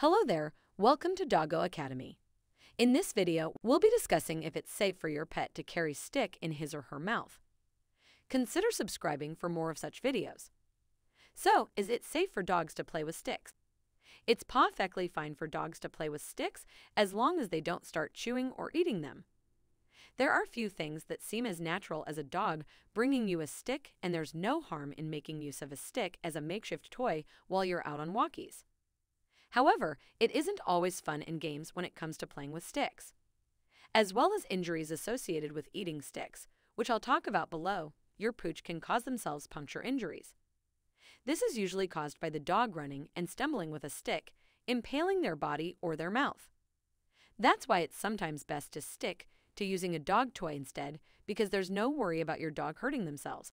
Hello there, welcome to Doggo Academy. In this video, we'll be discussing if it's safe for your pet to carry stick in his or her mouth. Consider subscribing for more of such videos. So, is it safe for dogs to play with sticks? It's perfectly fine for dogs to play with sticks as long as they don't start chewing or eating them. There are few things that seem as natural as a dog bringing you a stick and there's no harm in making use of a stick as a makeshift toy while you're out on walkies. However, it isn't always fun in games when it comes to playing with sticks. As well as injuries associated with eating sticks, which I'll talk about below, your pooch can cause themselves puncture injuries. This is usually caused by the dog running and stumbling with a stick, impaling their body or their mouth. That's why it's sometimes best to stick to using a dog toy instead because there's no worry about your dog hurting themselves